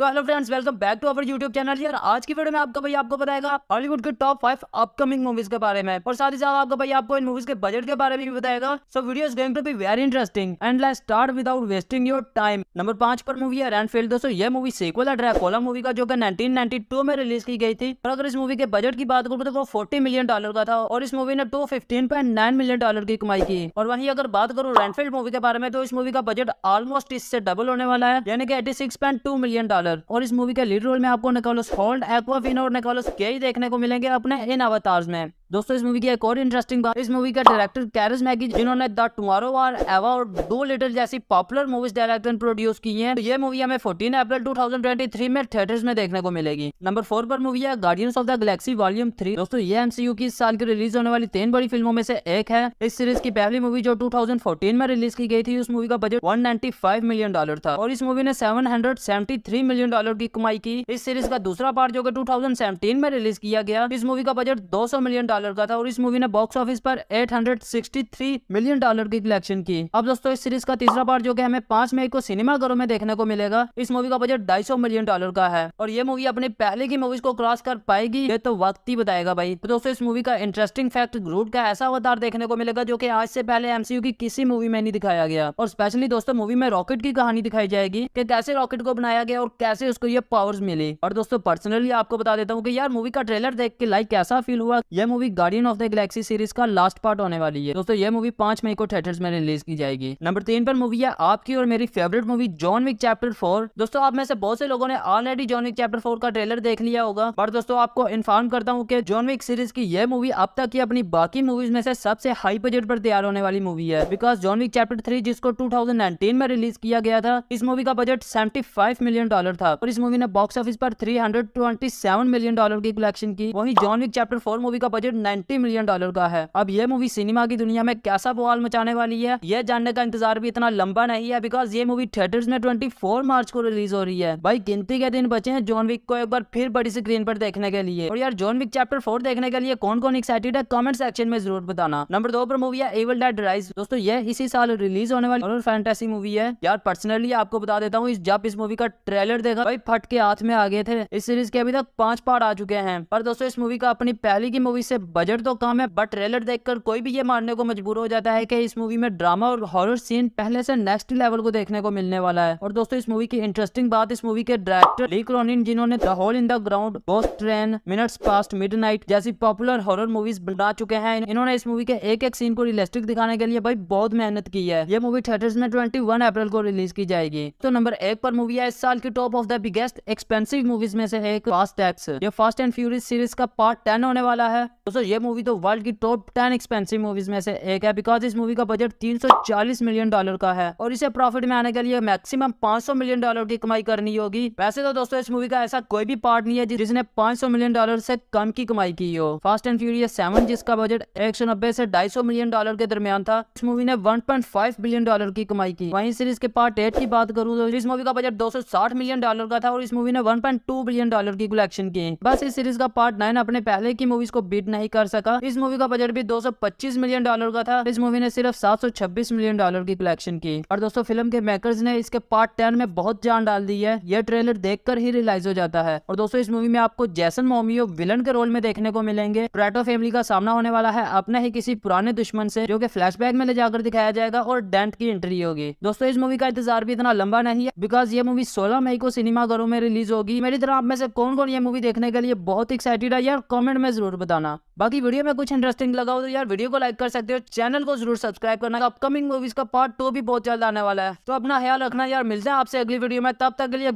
तो hello friends welcome back to our YouTube channel यार आज की वीडियो में आपका भाई आपको बताएगा हॉलीवुड के टॉप फाइव अपकमिंग मूवीज के बारे में और साथ ही साथ आपका भाई आपको इन मूवीज के बजट के बारे में भी बताएगा so video is going to be very interesting and light start without wasting your time number पांच पर मूवी है रैनफील्ड दोस्तों ये मूवी सेक्वल है ड्रैकोला मूवी का जो कि नाइनटीन में रिलीज की गई थी और अगर इस मूवी के बजट की बात करूँ तो वो फोर्टी मिलियन डॉलर का था और इस मूवी ने टू मिलियन डॉलर की कमाई की और वही अगर बात करूँ रैनफील्ड मूवी के बारे में तो इस मूवी का बजट ऑलमोस्ट इससे डबल होने वाला है यानी कि एटी मिलियन डॉलर कैरेक्टर और इस मूवी के लीड रोल में आपको निकोलस होल्ड एक्वाफिन और निकोलस के देखने को मिलेंगे अपने इन अवतार्स में दोस्तों इस मूवी की एक और इंटरेस्टिंग बात इस मूवी का डायरेक्टर कैरिस मैगी जिन्होंने द टुमारो वार एवा और दो लिटिल जैसी पॉपुलर मूवीज डायरेक्टर प्रोड्यूस की हैं तो ये मूवी हमें 14 अप्रैल 2023 में थिएटर्स में देखने को मिलेगी नंबर फोर पर मूवी है Guardians of the Galaxy volume three दोस्तों ये एमसीयू की इस साल की रिलीज होने वाली तीन बड़ी फिल्मों में से एक है इस सीरीज की पहली मूवी जो टू में रिलीज की गई थी उस मूवी का बजट वन मिलियन डॉलर था और इस मूवी ने सेवन मिलियन डॉलर की कमाई की इस सीरीज का दूसरा पार्ट जो कि 2017 में रिलीज किया गया इस मूवी का बजट दो मिलियन डॉलर डॉलर का था और इस मूवी ने बॉक्स ऑफिस पर 863 मिलियन डॉलर की कलेक्शन की अब दोस्तों इस सीरीज का तीसरा पार्ट जो कि हमें पांच मई को सिनेमा घरों में देखने को मिलेगा इस मूवी का बजट ढाई मिलियन डॉलर का है और ये मूवी अपने पहले की मूवीज को क्रॉस कर पाएगी ये तो वक्त ही बताएगा भाई तो दोस्तों इस मूवी का इंटरेस्टिंग फैक्ट ग्रूट का ऐसा अवतार देखने को मिलेगा जो की आज से पहले एमसीयू की किसी मूवी में नहीं दिखाया गया और स्पेशली दोस्तों मूवी में रॉकेट की कहानी दिखाई जाएगी की कैसे रॉकेट को बनाया गया और कैसे उसको ये पावर्स मिली और दोस्तों पर्सनली आपको बता देता हूँ की यार मूवी का ट्रेलर देख के लाइक कैसा फील हुआ यह movie Guardian of the Galaxy series का लास्ट पार्ट होने वाली है दोस्तों ये मूवी पांच मई को थिएटर में रिलीज की जाएगी नंबर तीन पर मूवी है आपकी और मेरी favourite movie John Wick chapter four दोस्तों आप में से बहुत से लोगों ने already John Wick chapter four का ट्रेलर देख लिया होगा पर दोस्तों आपको इन्फॉर्म करता हूँ की जॉन विक सीरीज की यह मूवी अब तक की अपनी बाकी मूवीज में से सबसे हाई बजट पर तैयार होने वाली मूवी है because John Wick chapter three जिसको टू में रिलीज किया गया था इस मूवी का बजट सेवेंटी मिलियन डॉलर था और इस मूवी ने बॉक्स ऑफिस पर थ्री मिलियन डॉलर की कलेक्शन की वही John Wick chapter four movie का बजट 90 मिलियन डॉलर का है अब यह मूवी सिनेमा की दुनिया में कैसा बवाल मचाने वाली है यह जानने का इंतजार भी इतना लंबा नहीं है बिकॉज ये मूवी थिएटर्स में 24 मार्च को रिलीज हो रही है भाई गिनती के दिन बचे हैं जॉन विक को एक बार फिर बड़ी स्क्रीन पर देखने के लिए और यार जॉन विक चैप्टर फोर देखने के लिए कौन कौन एक्साइटेड है कमेंट सेक्शन में जरूर बताना नंबर दो पर मूवी है एवल डेड राइज दोस्तों ये इसी साल रिलीज होने वाली और फैंटेसी मूवी है यार पर्सनली आपको बता देता हूँ जब इस मूवी का ट्रेलर देखा भाई फट के हाथ में आ गए थे इस सीरीज के अभी तक पांच पार्ट आ चुके हैं पर दोस्तों इस मूवी का अपनी पहली की मूवी से बजट तो कम है बट ट्रेलर देखकर कोई भी ये मानने को मजबूर हो जाता है कि इस मूवी में ड्रामा और हॉरर सीन पहले से नेक्स्ट लेवल को देखने को मिलने वाला है और दोस्तों इस मूवी की इंटरेस्टिंग बात इस मूवी के डायरेक्टर ली क्रोनिन जिन्होंने the Hole in the Ground Ghost Train Minutes Past Mid जैसी पॉपुलर हॉरर मूवीज बना चुके हैं इन्होंने इस मूवी के एक एक सीन को रियलिस्टिक दिखाने के लिए भाई बहुत मेहनत की है ये मूवी थिएटर्स में ट्वेंटी अप्रैल को रिलीज की जाएगी तो नंबर एक पर मूवी है इस साल की top of the biggest expensive movies में से एक फास्ट एक्स ये फास्ट एंड फ्यूरियस सीरीज का पार्ट टेन होने वाला है तो ये मूवी तो वर्ल्ड की टॉप टेन एक्सपेंसिव मूवीज में से एक है बिकॉज इस मूवी का बजट 340 मिलियन डॉलर का है और इसे प्रॉफिट में आने के लिए मैक्सिमम 500 मिलियन डॉलर की कमाई करनी होगी वैसे तो दोस्तों इस मूवी का ऐसा कोई भी पार्ट नहीं है जिसने 500 मिलियन डॉलर से कम की कमाई की हो फास्ट एंड फ्यूरियस सेवन जिसका बजट एक से ढाई मिलियन डॉलर के दरमियान था इस मूवी ने वन बिलियन डॉलर की कमाई की वहीं सीरीज के पार्ट एट की बात करूँ तो इस मूवी का बजट दो मिलियन डॉलर का था और इस मूवी ने वन बिलियन डॉलर की कलेक्शन की बस इस सीरीज का पार्ट नाइन अपने पहले की मूवीज को बीट नहीं नहीं कर सका इस मूवी का बजट भी 225 मिलियन डॉलर का था इस मूवी ने सिर्फ 726 मिलियन डॉलर की कलेक्शन की और दोस्तों फिल्म के मेकर्स ने इसके पार्ट टेन में बहुत जान डाल दी है यह ट्रेलर देख ही रियलाइज हो जाता है और दोस्तों इस मूवी में आपको जैसन मोमियो विलन के रोल में देखने को मिलेंगे ट्रेटो फैमिली का सामना होने वाला है अपने ही किसी पुराने दुश्मन से जो कि फ्लैशबैक में ले जाकर दिखाया जाएगा और डेंट की एंट्री होगी दोस्तों इस मूवी का इंतजार भी इतना लंबा नहीं है बिकॉज ये मूवी सोलह मई को सिनेमा घरों में रिलीज होगी मेरी तरह आप में से कौन कौन ये मूवी देखने के लिए बहुत एक्साइटेड है यार कॉमेंट में जरूर बताना बाकी वीडियो में कुछ इंटरेस्टिंग लगा हो तो यार वीडियो को लाइक कर सकते हो चैनल को जरूर सब्सक्राइब करना अपकमिंग मूवीज का पार्ट टू भी बहुत जल्द आने वाला है तो अपना ख्याल रखना यार मिलते हैं आपसे अगली वीडियो में तब तक के लिए